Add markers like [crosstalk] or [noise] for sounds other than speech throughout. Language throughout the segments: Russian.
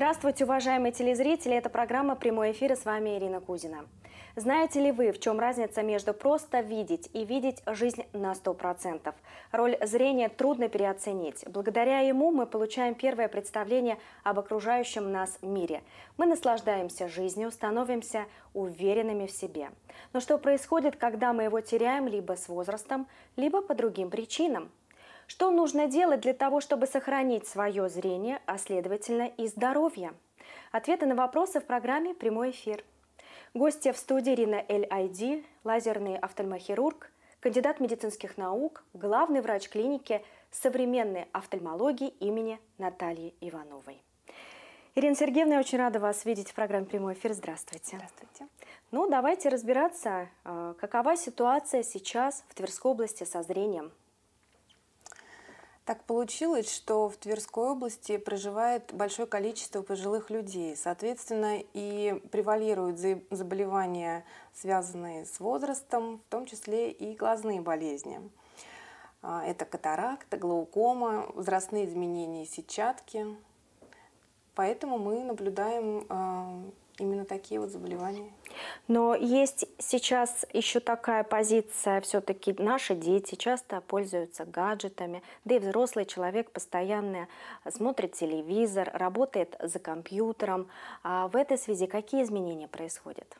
Здравствуйте, уважаемые телезрители! Это программа «Прямой эфир» с вами Ирина Кузина. Знаете ли вы, в чем разница между просто видеть и видеть жизнь на 100%? Роль зрения трудно переоценить. Благодаря ему мы получаем первое представление об окружающем нас мире. Мы наслаждаемся жизнью, становимся уверенными в себе. Но что происходит, когда мы его теряем либо с возрастом, либо по другим причинам? Что нужно делать для того, чтобы сохранить свое зрение, а следовательно и здоровье? Ответы на вопросы в программе «Прямой эфир». Гостья в студии Ирина Эль-Айди, лазерный офтальмохирург, кандидат медицинских наук, главный врач клиники современной офтальмологии имени Натальи Ивановой. Ирина Сергеевна, я очень рада вас видеть в программе «Прямой эфир». Здравствуйте. Здравствуйте. Ну, давайте разбираться, а, какова ситуация сейчас в Тверской области со зрением – так получилось, что в Тверской области проживает большое количество пожилых людей. Соответственно, и превалируют заболевания, связанные с возрастом, в том числе и глазные болезни. А, это катаракта, глаукома, возрастные изменения сетчатки. Поэтому мы наблюдаем а, именно такие вот заболевания. Но есть сейчас еще такая позиция, все-таки наши дети часто пользуются гаджетами, да и взрослый человек постоянно смотрит телевизор, работает за компьютером. А в этой связи какие изменения происходят?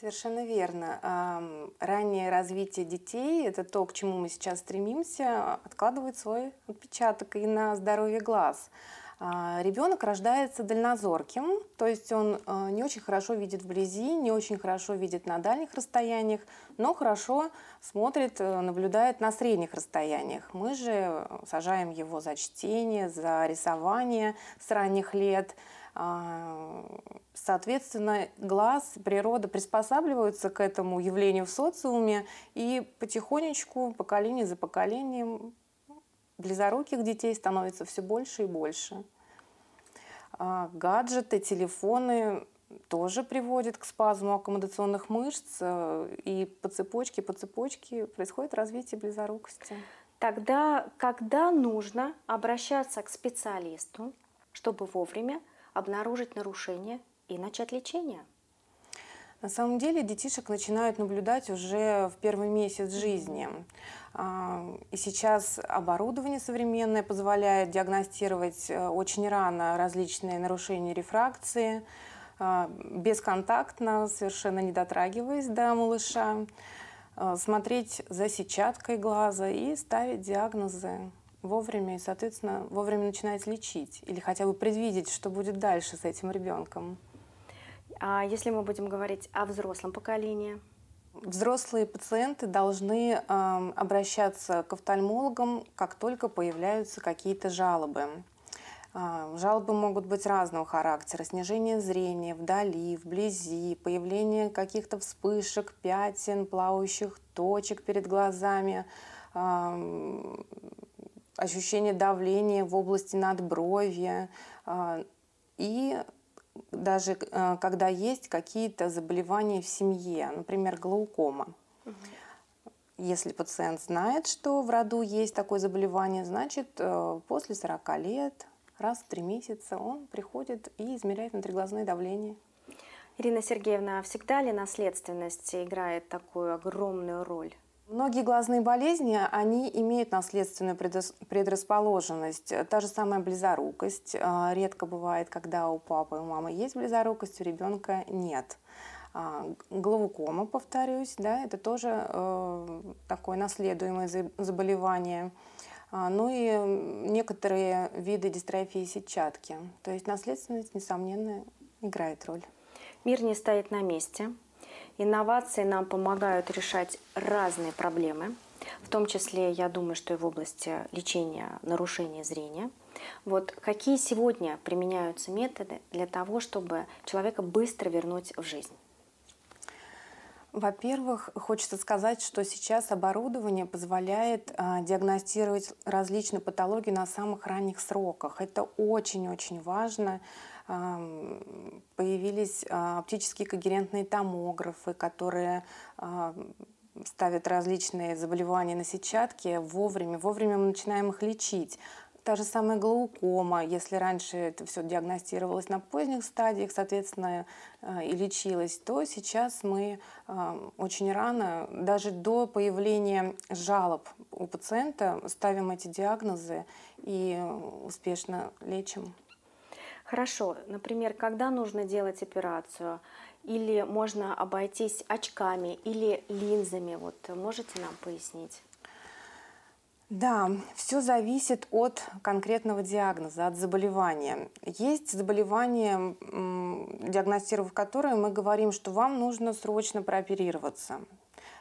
Совершенно верно. Раннее развитие детей – это то, к чему мы сейчас стремимся, откладывает свой отпечаток и на здоровье глаз – а, Ребенок рождается дальнозорким, то есть он э, не очень хорошо видит вблизи, не очень хорошо видит на дальних расстояниях, но хорошо смотрит, э, наблюдает на средних расстояниях. Мы же э, сажаем его за чтение, за рисование с ранних лет. А, соответственно, глаз, природа приспосабливаются к этому явлению в социуме и потихонечку, поколение за поколением, близоруких детей становится все больше и больше. А, гаджеты, телефоны тоже приводит к спазму аккомодационных мышц, э, и по цепочке, по цепочке происходит развитие близорукости. Тогда, когда нужно обращаться к специалисту, чтобы вовремя обнаружить нарушение и начать лечение? На самом деле детишек начинают наблюдать уже в первый месяц жизни. А, и сейчас оборудование современное позволяет диагностировать э, очень рано различные нарушения рефракции, а, бесконтактно, совершенно не дотрагиваясь до малыша, а, смотреть за сетчаткой глаза и ставить диагнозы вовремя и, соответственно, вовремя начинать лечить или хотя бы предвидеть, что будет дальше с этим ребенком. А если мы будем говорить о взрослом поколении? Взрослые пациенты должны э, обращаться к офтальмологам, как только появляются какие-то жалобы. А, жалобы могут быть разного характера. Снижение зрения вдали, вблизи, появление каких-то вспышек, пятен, плавающих точек перед глазами, ощущение давления в области надбровья а, и даже э, когда есть какие-то заболевания в семье, например, глаукома. Угу. Если пациент знает, что в роду есть такое заболевание, значит, э, после 40 лет, раз в 3 месяца он приходит и измеряет внутриглазное давление. Ирина Сергеевна, а всегда ли наследственность играет такую огромную роль? Многие глазные болезни, они имеют наследственную предрасположенность. Та же самая близорукость. А, редко бывает, когда у папы и у мамы есть близорукость, у ребенка нет. А, глаукома, повторюсь, да, это тоже э, такое наследуемое заболевание. А, ну и некоторые виды дистрофии сетчатки. То есть наследственность, несомненно, играет роль. Мир не стоит на месте. Инновации нам помогают решать разные проблемы, в том числе, я думаю, что и в области лечения нарушения зрения. Вот какие сегодня применяются методы для того, чтобы человека быстро вернуть в жизнь? Во-первых, хочется сказать, что сейчас оборудование позволяет а, диагностировать различные патологии на самых ранних сроках. Это очень-очень важно появились а, оптические когерентные томографы, которые а, ставят различные заболевания на сетчатке вовремя. Вовремя мы начинаем их лечить. Та же самая глаукома, если раньше это все диагностировалось на поздних стадиях, соответственно, а, и лечилось, то сейчас мы очень рано, даже до появления жалоб у пациента, ставим эти диагнозы и э, успешно лечим. Хорошо, например, когда нужно делать операцию, или можно обойтись очками или линзами, вот можете нам пояснить? Да, все зависит от конкретного диагноза, от заболевания. Есть заболевания, диагностировав которые, мы говорим, что вам нужно срочно прооперироваться.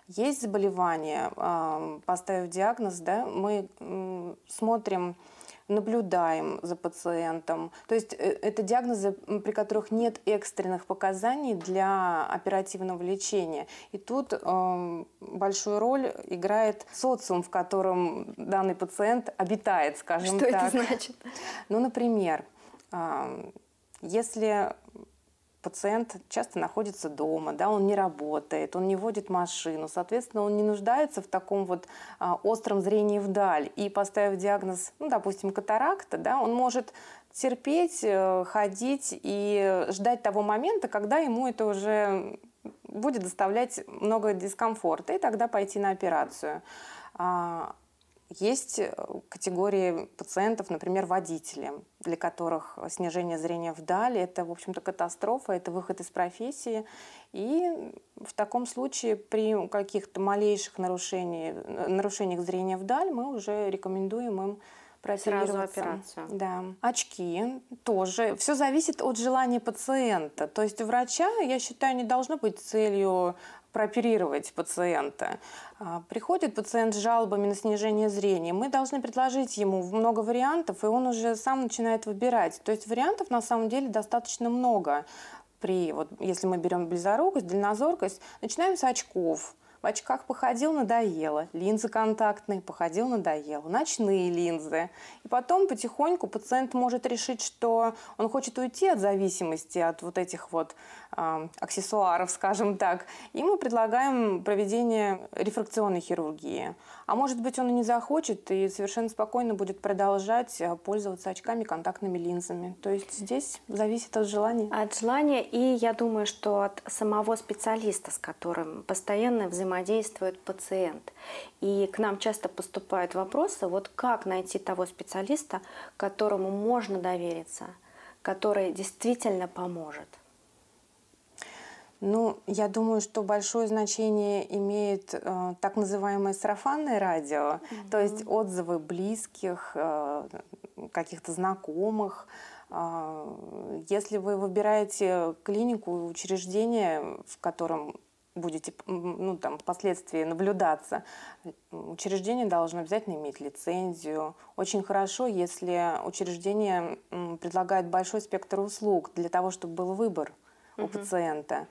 Есть заболевания, поставив диагноз, да, мы смотрим наблюдаем за пациентом. То есть э, это диагнозы, при которых нет экстренных показаний для оперативного лечения. И тут э, большую роль играет социум, в котором данный пациент обитает, скажем Что так. Что это значит? Ну, например, э, если пациент часто находится дома, да, он не работает, он не водит машину, соответственно, он не нуждается в таком вот а, остром зрении вдаль. И поставив диагноз, ну, допустим, катаракта, да, он может терпеть, э, ходить и ждать того момента, когда ему это уже будет доставлять много дискомфорта, и тогда пойти на операцию. А, есть э, категории пациентов, например, водители, для которых снижение зрения вдали – это, в общем-то, катастрофа, это выход из профессии. И в таком случае при каких-то малейших нарушениях, э, нарушениях зрения вдаль мы уже рекомендуем им прооперироваться. Сразу операцию. Да. Очки тоже. Все зависит от желания пациента. То есть у врача, я считаю, не должно быть целью прооперировать пациента. А, приходит пациент с жалобами на снижение зрения, мы должны предложить ему много вариантов, и он уже сам начинает выбирать. То есть вариантов на самом деле достаточно много. При, вот, если мы берем близорукость, дальнозоркость, начинаем с очков. В очках походил, надоело. Линзы контактные, походил, надоело. Ночные линзы. И потом потихоньку пациент может решить, что он хочет уйти от зависимости, от вот этих вот э, аксессуаров, [laughs] скажем так. И мы предлагаем проведение рефракционной хирургии. А может быть, он и не захочет, и совершенно спокойно будет продолжать а, пользоваться очками, контактными линзами. То есть здесь зависит от желания. От желания, и я думаю, что от самого специалиста, с которым постоянно взаимодействуем взаимодействует пациент. И к нам часто поступают вопросы, вот как найти того специалиста, которому можно довериться, который действительно поможет. Ну, я думаю, что большое значение имеет э, так называемое сарафанное радио, mm-hmm. то есть отзывы близких, э, каких-то знакомых. Э, если вы выбираете клинику, учреждение, в котором будете ну, там, впоследствии наблюдаться, учреждение должно обязательно иметь лицензию. Очень хорошо, если учреждение предлагает большой спектр услуг для того, чтобы был выбор у пациента.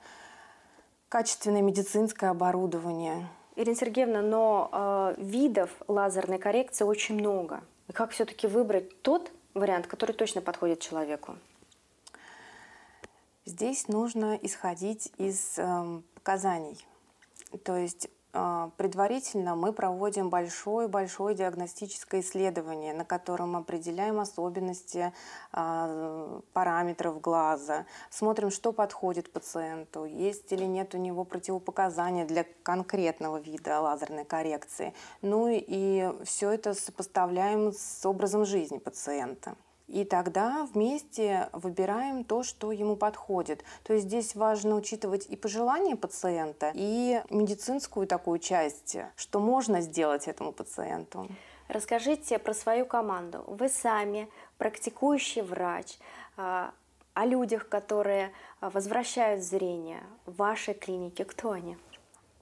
Качественное медицинское оборудование. Ирина Сергеевна, но э, видов лазерной коррекции очень много. И как все-таки выбрать тот вариант, который точно подходит человеку? Здесь нужно исходить из э, показаний. То есть а, предварительно мы проводим большое-большое диагностическое исследование, на котором определяем особенности а, параметров глаза, смотрим, что подходит пациенту, есть или нет у него противопоказания для конкретного вида лазерной коррекции. Ну и все это сопоставляем с образом жизни пациента. И тогда вместе выбираем то, что ему подходит. То есть здесь важно учитывать и пожелания пациента, и медицинскую такую часть, что можно сделать этому пациенту. Расскажите про свою команду. Вы сами практикующий врач, а, о людях, которые а, возвращают зрение в вашей клинике. Кто они?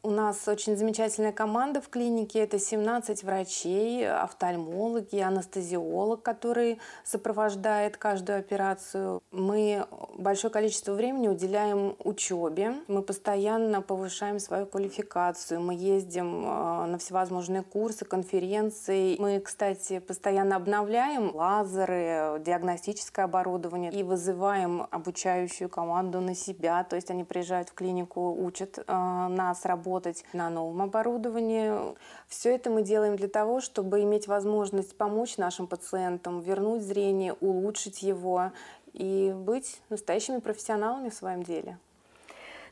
У нас очень замечательная команда в клинике. Это 17 врачей, офтальмологи, анестезиолог, который сопровождает каждую операцию. Мы большое количество времени уделяем учебе. Мы постоянно повышаем свою квалификацию. Мы ездим э, на всевозможные курсы, конференции. Мы, кстати, постоянно обновляем лазеры, диагностическое оборудование и вызываем обучающую команду на себя. То есть они приезжают в клинику, учат э, нас работать работать на новом оборудовании. Все это мы делаем для того, чтобы иметь возможность помочь нашим пациентам, вернуть зрение, улучшить его и быть настоящими профессионалами в своем деле.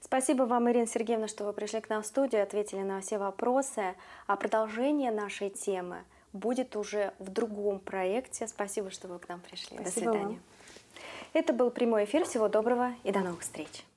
Спасибо вам, Ирина Сергеевна, что вы пришли к нам в студию, ответили на все вопросы. А продолжение нашей темы будет уже в другом проекте. Спасибо, что вы к нам пришли. Спасибо до свидания. Вам. Это был прямой эфир. Всего доброго и до новых встреч.